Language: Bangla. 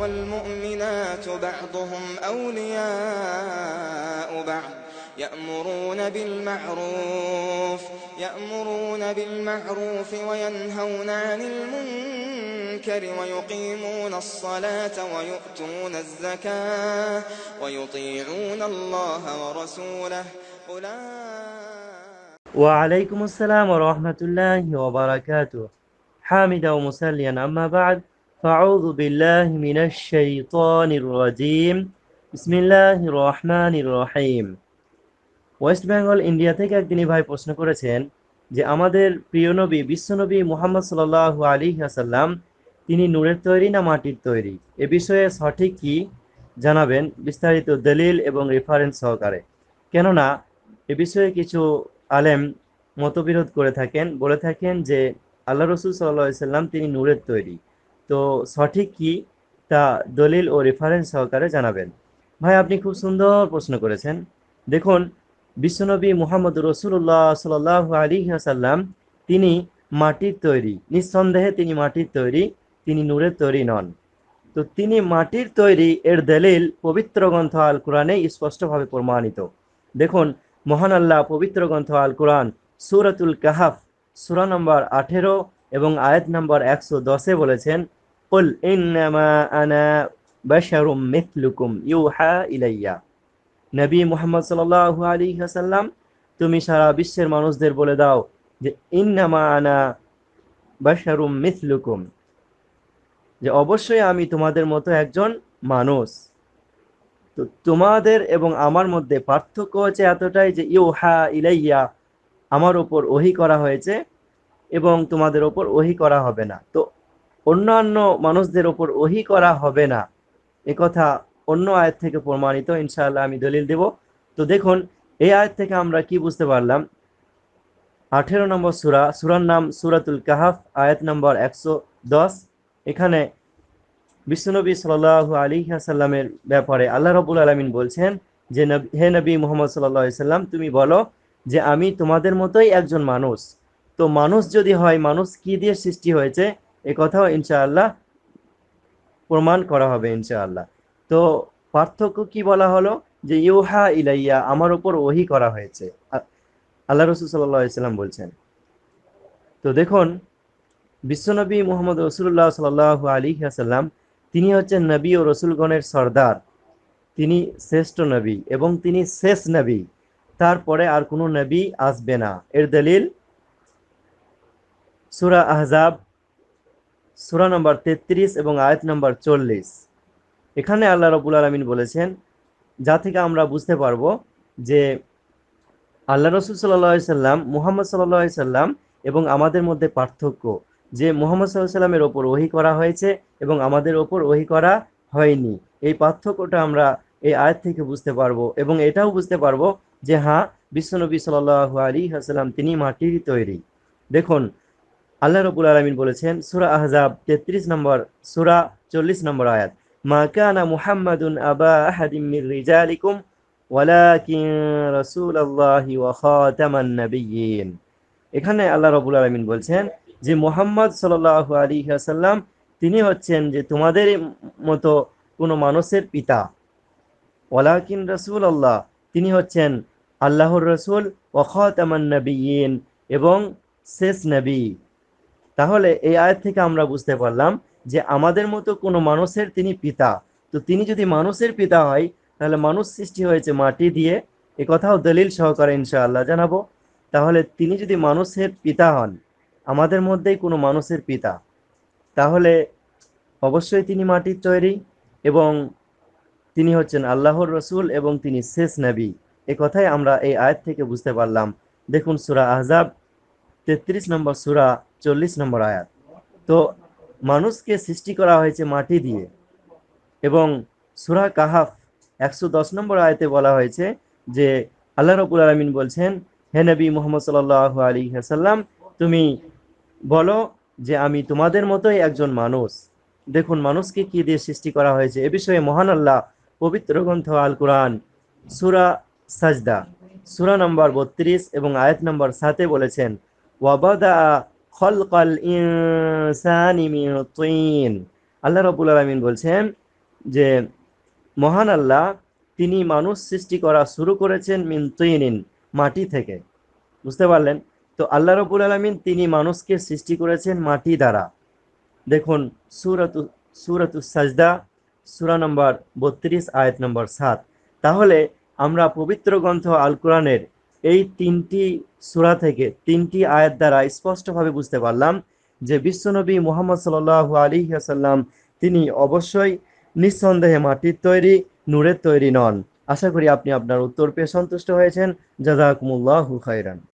والمؤمنات بعضهم أولياء بعض يأمرون بالمعروف يأمرون بالمعروف وينهون عن المنكر ويقيمون الصلاة ويؤتون الزكاة ويطيعون الله ورسوله أولئك وعليكم السلام ورحمة الله وبركاته حامدا ومسليا أما بعد أعوذ بالله من الشيطان الرجيم بسم الله الرحمن الرحيم ওয়েস্ট বেঙ্গল ইন্ডিয়া থেকে একদিনই ভাই প্রশ্ন করেছেন যে আমাদের প্রিয় নবী বিশ্বনবী মোহাম্মদ সাল্লাহ আলী আসাল্লাম তিনি নূরের তৈরি না মাটির তৈরি এ বিষয়ে সঠিক কি জানাবেন বিস্তারিত দলিল এবং রেফারেন্স সহকারে কেননা এ বিষয়ে কিছু আলেম মতবিরোধ করে থাকেন বলে থাকেন যে আল্লাহ রসুল সাল্লাহ সাল্লাম তিনি নূরের তৈরি তো সঠিক কি তা দলিল ও রেফারেন্স সহকারে জানাবেন ভাই আপনি খুব সুন্দর প্রশ্ন করেছেন দেখুন বিশ্বনবী মোহাম্মদ রসুল্লাহ সাল আলী সাল্লাম তিনি মাটির তৈরি নিঃসন্দেহে তিনি মাটির তৈরি তিনি নূরের তৈরি নন তো তিনি মাটির তৈরি এর দলিল পবিত্র গ্রন্থ আল কোরআনে স্পষ্টভাবে প্রমাণিত দেখুন মহান আল্লাহ পবিত্র গ্রন্থ আল কোরআন সুরাতুল কাহাফ সুরা নম্বর আঠেরো এবং আয়াত নম্বর একশো দশে বলেছেন قل إنما أنا بشر مثلكم নবী মোহাম্মদ সাল্লাহ আলী হাসাল্লাম তুমি সারা বিশ্বের মানুষদের বলে দাও যে ইনামা আনা বাশারুম মিথলুকুম যে অবশ্যই আমি তোমাদের মতো একজন মানুষ তো তোমাদের এবং আমার মধ্যে পার্থক্য হচ্ছে এতটাই যে হা ইলাইয়া আমার ওপর ওহি করা হয়েছে এবং তোমাদের ওপর ওহি করা হবে না তো অন্যান্য মানুষদের ওপর ওহি করা হবে না এ কথা অন্য আয়ের থেকে প্রমাণিত ইনশাআল্লাহ আমি দলিল দেব তো দেখুন এই আয়ের থেকে আমরা কি বুঝতে পারলাম আঠেরো নম্বর সুরা সুরার নাম সুরাতুল কাহাফ আয়াত নম্বর একশো দশ এখানে বিশ্বনবী সাল আলী সাল্লামের ব্যাপারে আল্লাহ রবুল আলমিন বলছেন যে হে নবী মোহাম্মদ সাল্লাহ সাল্লাম তুমি বলো যে আমি তোমাদের মতোই একজন মানুষ তো মানুষ যদি হয় মানুষ কি দিয়ে সৃষ্টি হয়েছে এ কথাও ইনশাআল্লাহ প্রমাণ করা হবে ইনশাআল্লাহ তো পার্থক্য কি বলা হলো যে ইউহা ইলাইয়া আমার উপর ওহি করা হয়েছে আল্লাহ রসুল সাল্লাম বলছেন তো দেখুন বিশ্বনবী মোহাম্মদ রসুল্লাহ সাল্লাহ আলী আসাল্লাম তিনি হচ্ছেন নবী ও রসুলগণের সর্দার তিনি শ্রেষ্ঠ নবী এবং তিনি শেষ নবী তারপরে আর কোনো নবী আসবে না এর দলিল সুরা আহজাব সুরা নম্বর তেত্রিশ এবং আয়াত নম্বর চল্লিশ এখানে আল্লাহ রবুল আলমিন বলেছেন যা থেকে আমরা বুঝতে পারবো যে আল্লাহ রসুল সাল্লা সাল্লাম মুহাম্মদ সাল্লা সাল্লাম এবং আমাদের মধ্যে পার্থক্য যে মোহাম্মদ সাল্লাহ সাল্লামের ওপর ওহি করা হয়েছে এবং আমাদের ওপর ওহি করা হয়নি এই পার্থক্যটা আমরা এই আয়াত থেকে বুঝতে পারবো এবং এটাও বুঝতে পারবো যে হ্যাঁ বিশ্বনবী সাল্লাহ আলী হাসাল্লাম তিনি মাটির তৈরি দেখুন আল্লাহ রবুল আলমিন বলেছেন সুরা আহজাব তেত্রিশ নম্বর সুরা চল্লিশ নম্বর আয়াত মা কানা মুহাম্মাদুন আবা আহাদিম মির রিজালিকুম ওয়ালাকিন রাসূলুল্লাহি ওয়া খাতামান নাবিয়্যিন এখানে আল্লাহ রবুল আলমিন বলছেন যে মোহাম্মদ সাল্লাল্লাহু আলী আসাল্লাম তিনি হচ্ছেন যে তোমাদের মতো কোনো মানুষের পিতা ওয়ালাকিন রসুল আল্লাহ তিনি হচ্ছেন আল্লাহর রসুল ওখতামান নবীন এবং শেষ নবী তাহলে এই আয়াত থেকে আমরা বুঝতে পারলাম যে আমাদের মতো কোনো মানুষের তিনি পিতা তো তিনি যদি মানুষের পিতা হয় তাহলে মানুষ সৃষ্টি হয়েছে মাটি দিয়ে এ কথাও দলিল সহকারে ইনশাআল্লাহ জানাবো তাহলে তিনি যদি মানুষের পিতা হন আমাদের মধ্যেই কোনো মানুষের পিতা তাহলে অবশ্যই তিনি মাটির তৈরি এবং তিনি হচ্ছেন আল্লাহর রসুল এবং তিনি শেষ নবী এ কথাই আমরা এই আয়াত থেকে বুঝতে পারলাম দেখুন সুরা আহজাব তেত্রিশ নম্বর সুরা চল্লিশ নম্বর আয়াত তো মানুষকে সৃষ্টি করা হয়েছে মাটি দিয়ে এবং সুরা কাহাফ একশো দশ নম্বর আয়তে বলা হয়েছে যে আল্লাহ রবুল আলমিন বলছেন হে নবী মোহাম্মদ সাল আলী হাসাল্লাম তুমি বলো যে আমি তোমাদের মতোই একজন মানুষ দেখুন মানুষকে কি দিয়ে সৃষ্টি করা হয়েছে এ বিষয়ে মহান আল্লাহ পবিত্র গ্রন্থ আল কোরআন সুরা সাজদা সুরা নম্বর বত্রিশ এবং আয়াত নম্বর সাতে বলেছেন ওয়াবাদা খলকল আল্লাহ রবুল আলমিন বলছেন যে মহান আল্লাহ তিনি মানুষ সৃষ্টি করা শুরু করেছেন মিন তুইনিন মাটি থেকে বুঝতে পারলেন তো আল্লাহ রবুল আলমিন তিনি মানুষকে সৃষ্টি করেছেন মাটি দ্বারা দেখুন সুরাতু সুরাতু সাজদা সুরা নম্বর বত্রিশ আয়াত নম্বর সাত তাহলে আমরা পবিত্র গ্রন্থ আল কোরআনের এই তিনটি সুরা থেকে তিনটি আয়াত দ্বারা স্পষ্টভাবে বুঝতে পারলাম যে বিশ্বনবী মোহাম্মদ সাল আলী আসাল্লাম তিনি অবশ্যই নিঃসন্দেহে মাটির তৈরি নূরের তৈরি নন আশা করি আপনি আপনার উত্তর পেয়ে সন্তুষ্ট হয়েছেন জাজাকুমুল্লাহ খাইরান